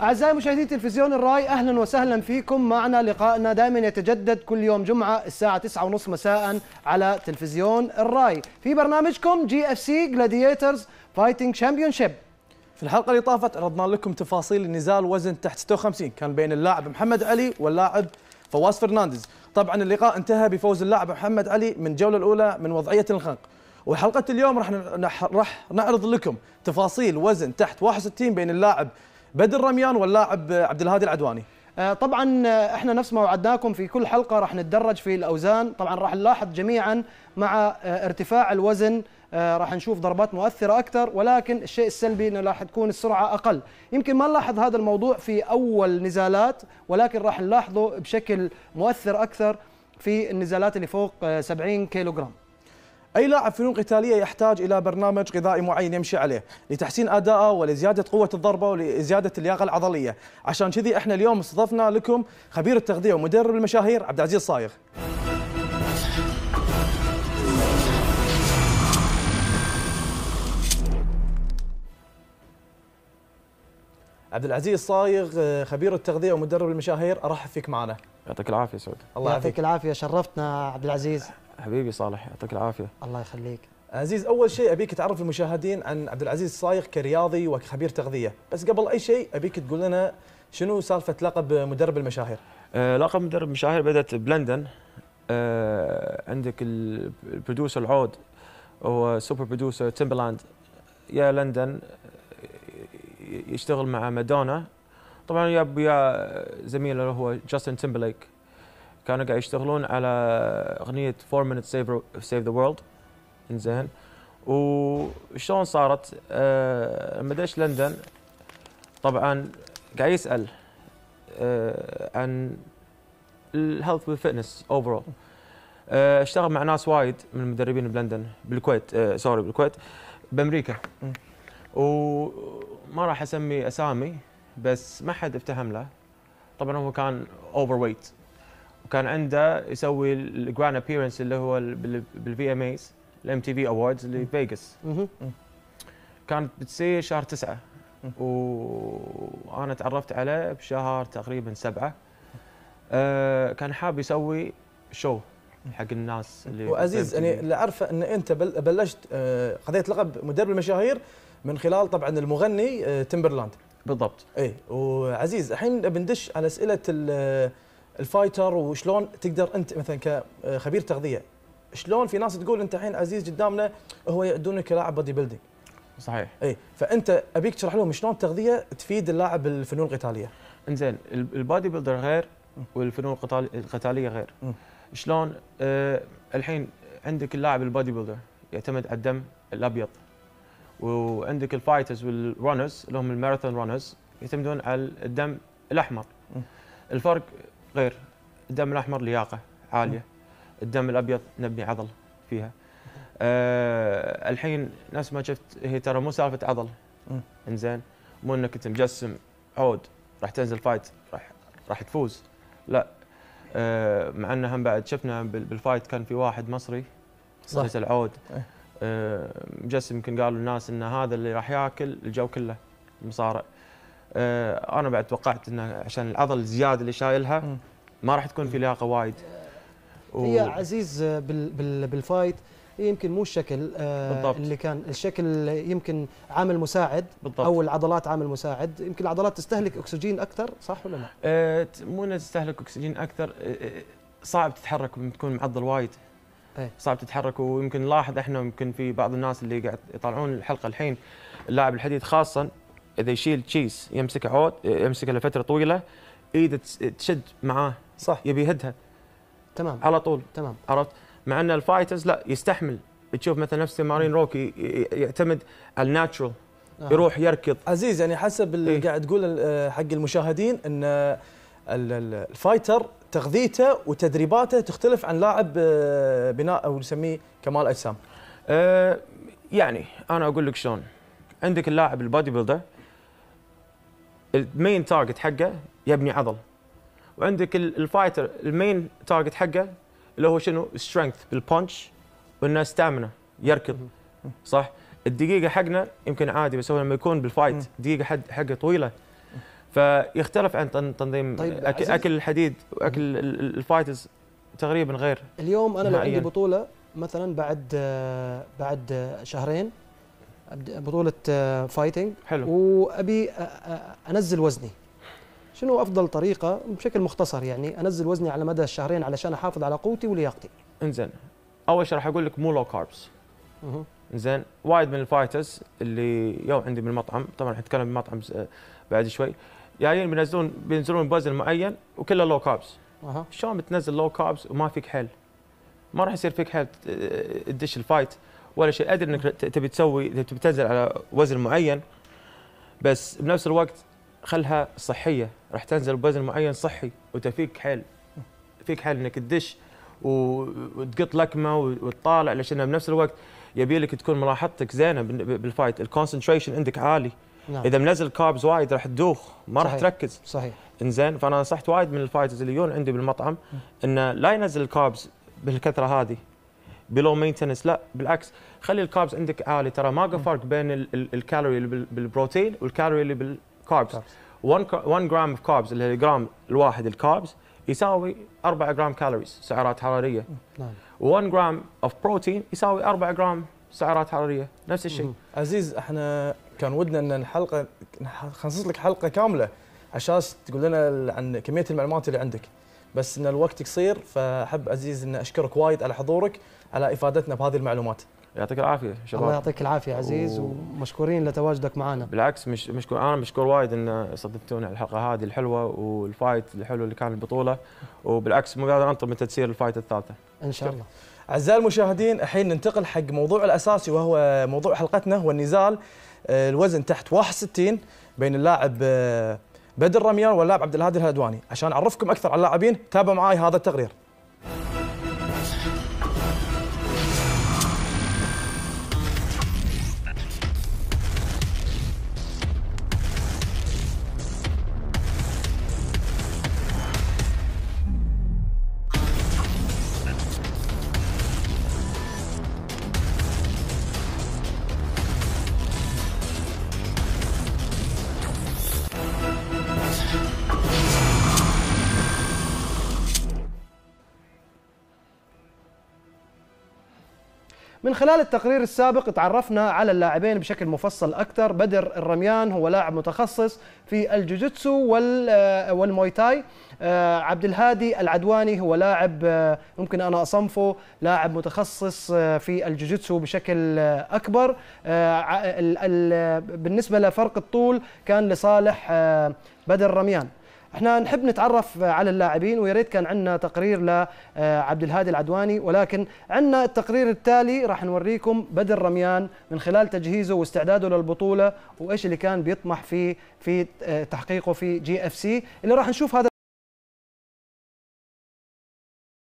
أعزائي مشاهدي تلفزيون الرأي أهلا وسهلا فيكم معنا لقائنا دائما يتجدد كل يوم جمعة الساعة 9:30 مساء على تلفزيون الرأي في برنامجكم جي اف سي جلاديترز فايتنج شيب في الحلقة اللي طافت عرضنا لكم تفاصيل النزال وزن تحت 56 كان بين اللاعب محمد علي واللاعب فواز فرنانديز طبعا اللقاء انتهى بفوز اللاعب محمد علي من الجولة الأولى من وضعية الخنق وحلقة اليوم راح راح نعرض لكم تفاصيل وزن تحت 61 بين اللاعب بدر رميان واللاعب عبد الهادي العدواني آه، طبعا آه، احنا نفس ما وعدناكم في كل حلقه راح نتدرج في الاوزان طبعا راح نلاحظ جميعا مع آه، ارتفاع الوزن راح نشوف ضربات مؤثره اكثر ولكن الشيء السلبي انه راح تكون السرعه اقل يمكن ما نلاحظ هذا الموضوع في اول نزالات ولكن راح نلاحظه بشكل مؤثر اكثر في النزالات اللي فوق 70 كيلوغرام أي لاعب فنون قتالية يحتاج إلى برنامج غذائي معين يمشي عليه لتحسين أدائه ولزيادة قوة الضربة ولزيادة اللياقة العضلية عشان كذي إحنا اليوم استضفنا لكم خبير التغذية ومدرب المشاهير عبد العزيز صايغ عبد العزيز صايغ خبير التغذيه ومدرب المشاهير ارحب فيك معنا يعطيك العافيه سعود الله يعطيك العافيه شرفتنا عبد العزيز حبيبي صالح يعطيك العافيه الله يخليك عزيز اول شيء ابيك تعرف المشاهدين عن عبد العزيز الصايغ كرياضي وكخبير تغذيه بس قبل اي شيء ابيك تقول لنا شنو سالفه لقب مدرب المشاهير آه لقب مدرب المشاهير بدات بلندن آه عندك البروديوسر العود هو سوبر بروديوسر تيمبلاند يا لندن يشتغل مع مادونا طبعا يا زميله هو جاستن تيمبليك كانوا قاعد يشتغلون على اغنيه 4 minutes save, save the world انزين وشلون صارت أه لما دش لندن طبعا قاعد يسال أه عن الهيلث والفتنس اوفرول اشتغل مع ناس وايد من المدربين بلندن بالكويت أه سوري بالكويت بامريكا وما راح اسمي اسامي بس ما حد افتهم له طبعا هو كان اوفر ويت وكان عنده يسوي الجران ابيرنس اللي هو بالفي ام ايز الام تي في اووردز اللي في فيجاس كانت بتصير شهر تسعة وانا تعرفت عليه بشهر تقريبا سبعة أه كان حاب يسوي شو حق الناس اللي وعزيز يعني اللي اعرفه ان انت بلشت آه، خذيت لقب مدرب المشاهير من خلال طبعا المغني تمبرلاند آه، بالضبط اي وعزيز الحين بندش على اسئله الفايتر وشلون تقدر انت مثلا كخبير تغذيه شلون في ناس تقول انت الحين عزيز قدامنا هو يعدونك كلاعب بودي بيلدينج صحيح اي فانت ابيك تشرح لهم شلون التغذيه تفيد اللاعب بالفنون القتاليه انزين البادي بيلدر غير والفنون القتاليه غير م. شلون آه الحين عندك اللاعب البادي بيلدر يعتمد على الدم الابيض وعندك الفايترز والرونرز اللي هم الماراثون رونرز يعتمدون على الدم الاحمر م. الفرق غير الدم الاحمر لياقه عاليه الدم الابيض نبني عضل فيها أه الحين نفس ما شفت هي ترى مو سالفه عضل انزين مو انك انت مجسم عود راح تنزل فايت راح راح تفوز لا أه مع ان هم بعد شفنا بالفايت كان في واحد مصري صح العود إيه. أه مجسم يمكن قالوا الناس ان هذا اللي راح ياكل الجو كله المصارع آه، انا بعد توقعت انه عشان العضل الزياده اللي شايلها ما راح تكون في لياقه وايد و... هي عزيز آه، بالفايت يمكن مو الشكل آه، بالضبط. اللي كان الشكل يمكن عامل مساعد بالضبط. او العضلات عامل مساعد يمكن العضلات تستهلك اكسجين اكثر صح ولا لا آه مو انها تستهلك اكسجين اكثر صعب تتحرك تكون معضل وايد إيه. صعب تتحرك ويمكن نلاحظ احنا يمكن في بعض الناس اللي قاعد يطالعون الحلقه الحين اللاعب الحديد خاصه اذا يشيل تشيس يمسك عود يمسكه لفتره طويله ايده تشد معاه صح يبي يهدها تمام على طول تمام عرفت مع ان الفايترز لا يستحمل تشوف مثلا نفس مارين روكي يعتمد على الناتشرال نعم. آه. يروح يركض عزيز يعني حسب اللي إيه؟ قاعد تقول آه، حق المشاهدين ان الفايتر تغذيته وتدريباته تختلف عن لاعب آه، بناء او نسميه كمال اجسام. أه يعني انا اقول لك شلون عندك اللاعب البادي بيلدر المين تارجت حقه يبني عضل وعندك الفايتر المين تارجت حقه اللي هو شنو سترينث بالبونش وانه ستامنا يركض صح الدقيقه حقنا يمكن عادي بس هو لما يكون بالفايت دقيقه حد حقه طويله فيختلف عن تنظيم طيب أكل, اكل الحديد واكل الفايترز تقريبا غير اليوم انا لو عندي بطوله مثلا بعد بعد شهرين بطوله فايتنج آه، حلو وابي آه، آه، انزل وزني شنو افضل طريقه بشكل مختصر يعني انزل وزني على مدى الشهرين علشان احافظ على قوتي ولياقتي انزين اول شيء راح اقول لك مو لو كاربس زين وايد من الفايترز اللي يو عندي من المطعم طبعا حنتكلم عن بعد شوي جايين بينزلون بينزلون بوزن معين وكله لو كاربس شلون بتنزل لو كاربس وما فيك حل ما راح يصير فيك حل تدش الفايت ولا شيء قادر انك تبي تسوي تبي تنزل على وزن معين بس بنفس الوقت خلها صحيه راح تنزل بوزن معين صحي وتفيك حيل فيك حيل انك تدش وتقط لكمه وتطالع لشان بنفس الوقت يبي لك تكون ملاحظتك زينه بالفايت الكونسنتريشن عندك عالي نعم. اذا منزل كاربز وايد راح تدوخ ما راح تركز صحيح انزين فانا نصحت وايد من الفايترز اللي يجون عندي بالمطعم انه لا ينزل الكاربز بالكثره هذه بلو مينتنس لا بالعكس خلي الكاربز عندك عالي ترى ماكو فرق بين الكالوري اللي بالبروتين والكالوري اللي بالكاربز 1 جرام اوف كاربز اللي هي الجرام الواحد الكاربز يساوي 4 جرام كالوريز سعرات حراريه نعم 1 جرام اوف بروتين يساوي 4 جرام سعرات حراريه نفس الشيء عزيز احنا كان ودنا ان الحلقه نخصص لك حلقه كامله عشان تقول لنا عن كميه المعلومات اللي عندك بس ان الوقت قصير فاحب عزيز ان اشكرك وايد على حضورك على افادتنا بهذه المعلومات يعطيك العافيه شباب الله يعطيك العافيه عزيز و... ومشكورين لتواجدك معنا بالعكس مش مشكور انا مشكور وايد ان صدمتونا على الحلقه هذه الحلوه والفايت الحلو اللي كان البطوله وبالعكس مو قادر انطر متى تصير الفايت الثالثه ان شاء الله اعزائي المشاهدين الحين ننتقل حق موضوع الاساسي وهو موضوع حلقتنا هو النزال آه، الوزن تحت 61 بين اللاعب آه، بدر رميان واللاعب عبد الهادي الهدواني عشان اعرفكم اكثر على اللاعبين تابعوا معي هذا التقرير من خلال التقرير السابق تعرفنا على اللاعبين بشكل مفصل أكثر بدر الرميان هو لاعب متخصص في الجوجيتسو آه، والمويتاي آه، عبد الهادي العدواني هو لاعب آه، ممكن أنا أصنفه لاعب متخصص في الجوجيتسو بشكل أكبر بالنسبة لفرق الطول كان لصالح بدر رميان احنا نحب نتعرف على اللاعبين ويا ريت كان عندنا تقرير لعبد آه، الهادي العدواني ولكن عندنا التقرير التالي راح نوريكم بدر رميان من خلال تجهيزه واستعداده للبطوله وايش اللي كان بيطمح فيه في آه، تحقيقه في جي اف سي اللي راح نشوف هذا